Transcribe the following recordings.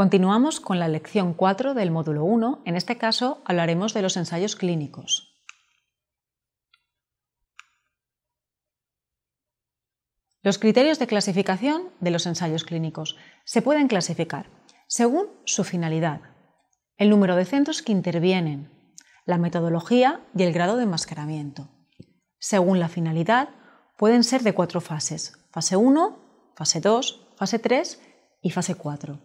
Continuamos con la lección 4 del módulo 1. En este caso hablaremos de los ensayos clínicos. Los criterios de clasificación de los ensayos clínicos se pueden clasificar según su finalidad, el número de centros que intervienen, la metodología y el grado de enmascaramiento. Según la finalidad, pueden ser de cuatro fases, fase 1, fase 2, fase 3 y fase 4.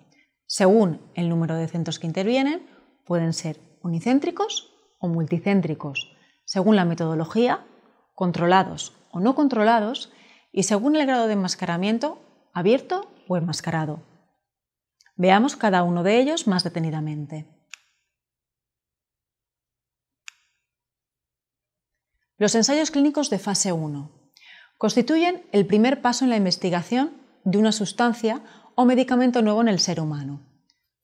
Según el número de centros que intervienen, pueden ser unicéntricos o multicéntricos, según la metodología, controlados o no controlados y según el grado de enmascaramiento, abierto o enmascarado. Veamos cada uno de ellos más detenidamente. Los ensayos clínicos de fase 1 constituyen el primer paso en la investigación de una sustancia o medicamento nuevo en el ser humano.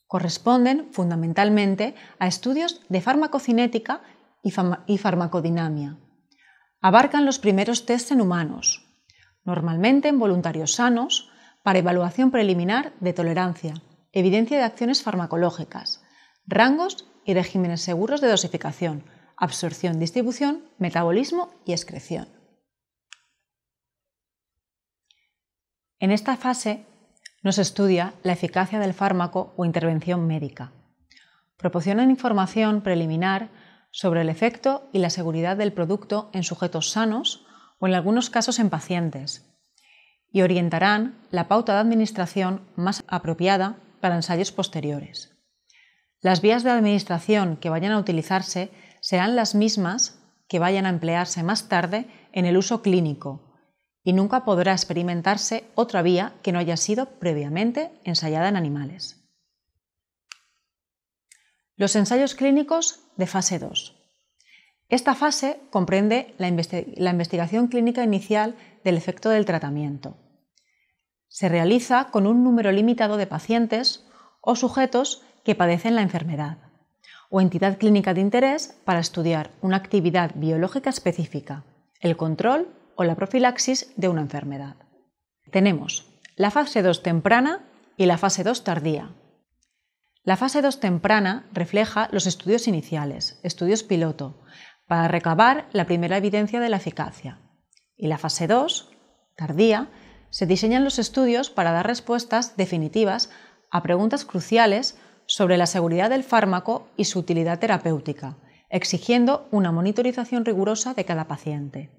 Corresponden fundamentalmente a estudios de farmacocinética y, y farmacodinamia. Abarcan los primeros test en humanos, normalmente en voluntarios sanos, para evaluación preliminar de tolerancia, evidencia de acciones farmacológicas, rangos y regímenes seguros de dosificación, absorción, distribución, metabolismo y excreción. En esta fase no se estudia la eficacia del fármaco o intervención médica. Proporcionan información preliminar sobre el efecto y la seguridad del producto en sujetos sanos o en algunos casos en pacientes y orientarán la pauta de administración más apropiada para ensayos posteriores. Las vías de administración que vayan a utilizarse serán las mismas que vayan a emplearse más tarde en el uso clínico y nunca podrá experimentarse otra vía que no haya sido previamente ensayada en animales. Los ensayos clínicos de fase 2. Esta fase comprende la, la, investigación clínica inicial del efecto del tratamiento. Se realiza con un número limitado de pacientes o sujetos que padecen la enfermedad o entidad clínica de interés para estudiar una actividad biológica específica, el control la profilaxis de una enfermedad. Tenemos la fase 2 temprana y la fase 2 tardía. La fase 2 temprana refleja los estudios iniciales, estudios piloto, para recabar la primera evidencia de la eficacia. Y la fase 2, tardía, se diseñan los estudios para dar respuestas definitivas a preguntas cruciales sobre la seguridad del fármaco y su utilidad terapéutica, exigiendo una monitorización rigurosa de cada paciente.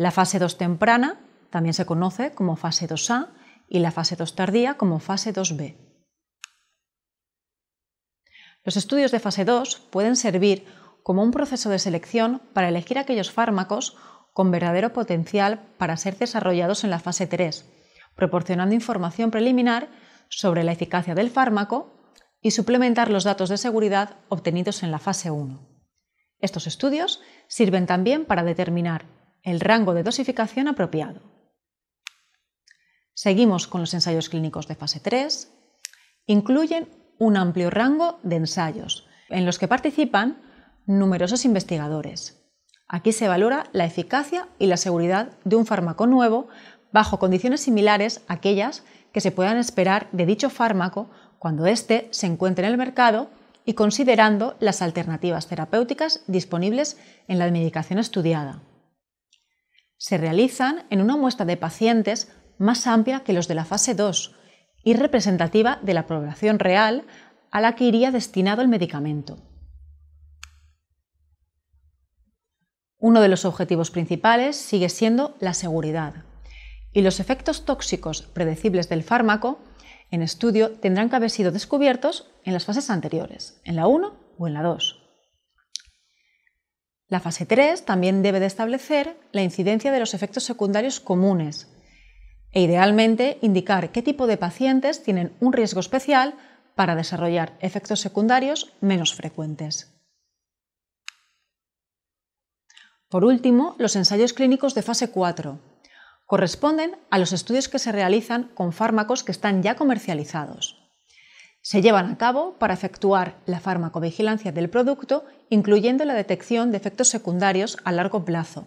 La fase 2 temprana también se conoce como fase 2A y la fase 2 tardía como fase 2B. Los estudios de fase 2 pueden servir como un proceso de selección para elegir aquellos fármacos con verdadero potencial para ser desarrollados en la fase 3, proporcionando información preliminar sobre la eficacia del fármaco y suplementar los datos de seguridad obtenidos en la fase 1. Estos estudios sirven también para determinar el rango de dosificación apropiado. Seguimos con los ensayos clínicos de fase 3. Incluyen un amplio rango de ensayos en los que participan numerosos investigadores. Aquí se valora la eficacia y la seguridad de un fármaco nuevo bajo condiciones similares a aquellas que se puedan esperar de dicho fármaco cuando éste se encuentre en el mercado y considerando las alternativas terapéuticas disponibles en la medicación estudiada se realizan en una muestra de pacientes más amplia que los de la fase 2 y representativa de la población real a la que iría destinado el medicamento. Uno de los objetivos principales sigue siendo la seguridad, y los efectos tóxicos predecibles del fármaco en estudio tendrán que haber sido descubiertos en las fases anteriores, en la 1 o en la 2. La fase 3 también debe de establecer la incidencia de los efectos secundarios comunes e idealmente indicar qué tipo de pacientes tienen un riesgo especial para desarrollar efectos secundarios menos frecuentes. Por último, los ensayos clínicos de fase 4 corresponden a los estudios que se realizan con fármacos que están ya comercializados se llevan a cabo para efectuar la farmacovigilancia del producto, incluyendo la detección de efectos secundarios a largo plazo,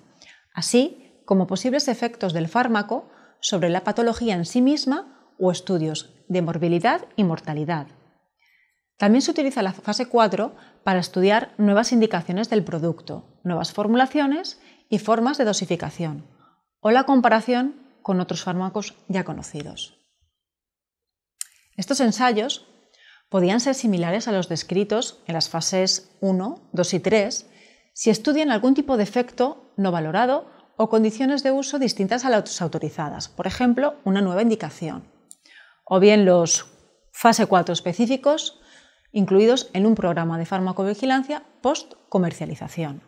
así como posibles efectos del fármaco sobre la patología en sí misma o estudios de morbilidad y mortalidad. También se utiliza la fase 4 para estudiar nuevas indicaciones del producto, nuevas formulaciones y formas de dosificación, o la comparación con otros fármacos ya conocidos. Estos ensayos podían ser similares a los descritos en las fases 1, 2 y 3 si estudian algún tipo de efecto no valorado o condiciones de uso distintas a las autorizadas, por ejemplo, una nueva indicación, o bien los fase 4 específicos incluidos en un programa de farmacovigilancia post-comercialización.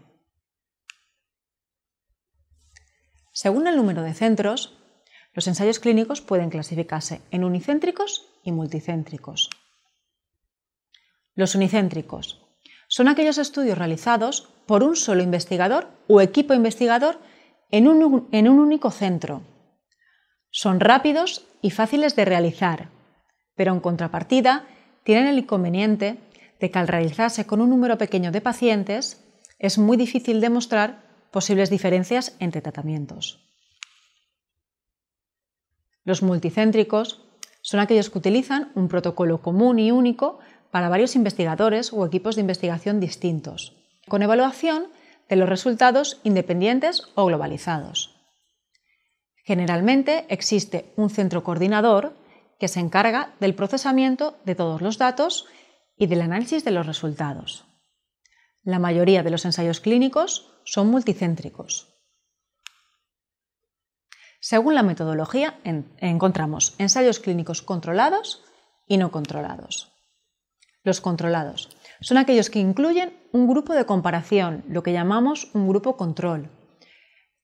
Según el número de centros, los ensayos clínicos pueden clasificarse en unicéntricos y multicéntricos. Los unicéntricos. Son aquellos estudios realizados por un solo investigador o equipo investigador en un, en un único centro. Son rápidos y fáciles de realizar, pero en contrapartida tienen el inconveniente de que al realizarse con un número pequeño de pacientes es muy difícil demostrar posibles diferencias entre tratamientos. Los multicéntricos son aquellos que utilizan un protocolo común y único para varios investigadores o equipos de investigación distintos, con evaluación de los resultados independientes o globalizados. Generalmente existe un centro coordinador que se encarga del procesamiento de todos los datos y del análisis de los resultados. La mayoría de los ensayos clínicos son multicéntricos. Según la metodología, encontramos ensayos clínicos controlados y no controlados. Los controlados son aquellos que incluyen un grupo de comparación, lo que llamamos un grupo control.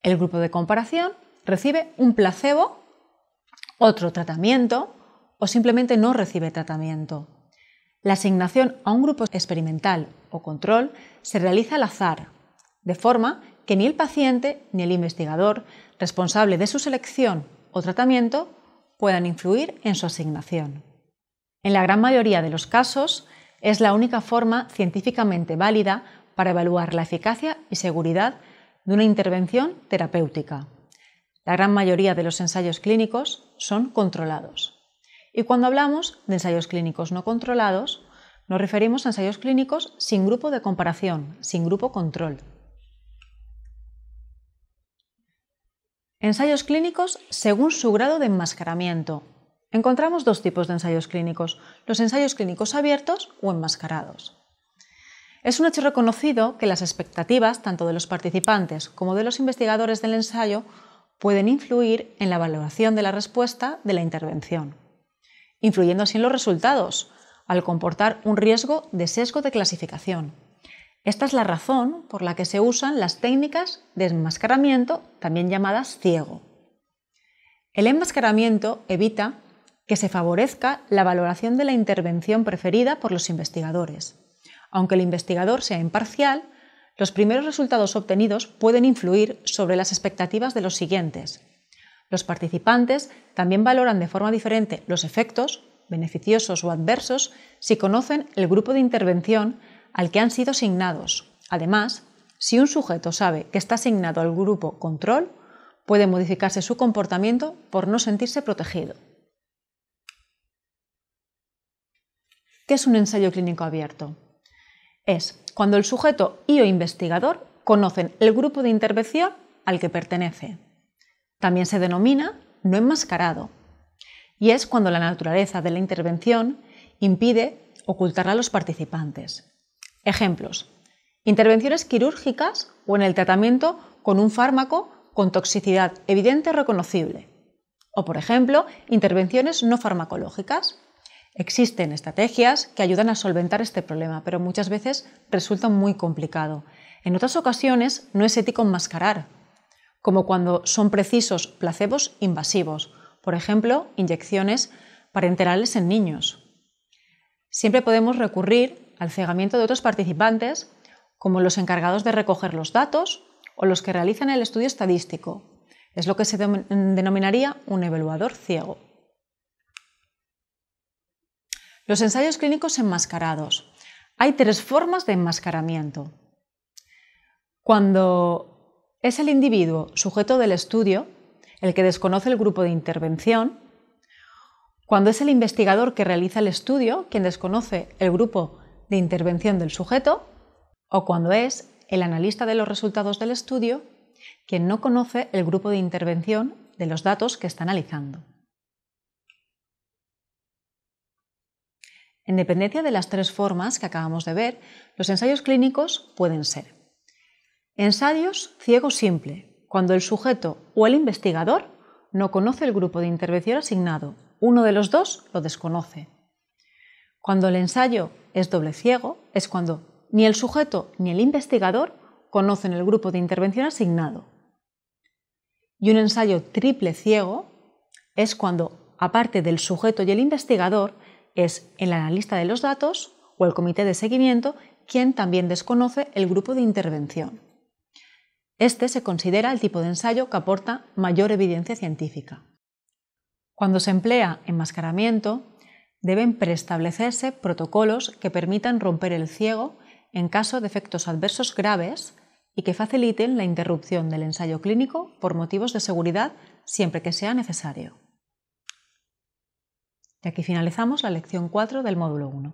El grupo de comparación recibe un placebo, otro tratamiento o simplemente no recibe tratamiento. La asignación a un grupo experimental o control se realiza al azar, de forma que ni el paciente ni el investigador responsable de su selección o tratamiento puedan influir en su asignación. En la gran mayoría de los casos, es la única forma científicamente válida para evaluar la eficacia y seguridad de una intervención terapéutica. La gran mayoría de los ensayos clínicos son controlados. Y cuando hablamos de ensayos clínicos no controlados, nos referimos a ensayos clínicos sin grupo de comparación, sin grupo control. Ensayos clínicos según su grado de enmascaramiento, Encontramos dos tipos de ensayos clínicos, los ensayos clínicos abiertos o enmascarados. Es un hecho reconocido que las expectativas tanto de los participantes como de los investigadores del ensayo pueden influir en la valoración de la respuesta de la intervención, influyendo así en los resultados, al comportar un riesgo de sesgo de clasificación. Esta es la razón por la que se usan las técnicas de enmascaramiento, también llamadas ciego. El enmascaramiento evita que se favorezca la valoración de la intervención preferida por los investigadores. Aunque el investigador sea imparcial, los primeros resultados obtenidos pueden influir sobre las expectativas de los siguientes. Los participantes también valoran de forma diferente los efectos, beneficiosos o adversos, si conocen el grupo de intervención al que han sido asignados. Además, si un sujeto sabe que está asignado al grupo control, puede modificarse su comportamiento por no sentirse protegido. es un ensayo clínico abierto? Es cuando el sujeto y o investigador conocen el grupo de intervención al que pertenece. También se denomina no enmascarado. Y es cuando la naturaleza de la intervención impide ocultarla a los participantes. Ejemplos. Intervenciones quirúrgicas o en el tratamiento con un fármaco con toxicidad evidente o reconocible. O, por ejemplo, intervenciones no farmacológicas, Existen estrategias que ayudan a solventar este problema, pero muchas veces resulta muy complicado. En otras ocasiones no es ético enmascarar, como cuando son precisos placebos invasivos, por ejemplo, inyecciones parenterales en niños. Siempre podemos recurrir al cegamiento de otros participantes, como los encargados de recoger los datos o los que realizan el estudio estadístico. Es lo que se denominaría un evaluador ciego. Los ensayos clínicos enmascarados. Hay tres formas de enmascaramiento. Cuando es el individuo sujeto del estudio el que desconoce el grupo de intervención, cuando es el investigador que realiza el estudio quien desconoce el grupo de intervención del sujeto, o cuando es el analista de los resultados del estudio quien no conoce el grupo de intervención de los datos que está analizando. En dependencia de las tres formas que acabamos de ver, los ensayos clínicos pueden ser ensayos ciego simple, cuando el sujeto o el investigador no conoce el grupo de intervención asignado, uno de los dos lo desconoce. Cuando el ensayo es doble ciego, es cuando ni el sujeto ni el investigador conocen el grupo de intervención asignado. Y un ensayo triple ciego es cuando, aparte del sujeto y el investigador, es el analista de los datos o el comité de seguimiento quien también desconoce el grupo de intervención. Este se considera el tipo de ensayo que aporta mayor evidencia científica. Cuando se emplea enmascaramiento, deben preestablecerse protocolos que permitan romper el ciego en caso de efectos adversos graves y que faciliten la interrupción del ensayo clínico por motivos de seguridad siempre que sea necesario. Y aquí finalizamos la lección 4 del módulo 1.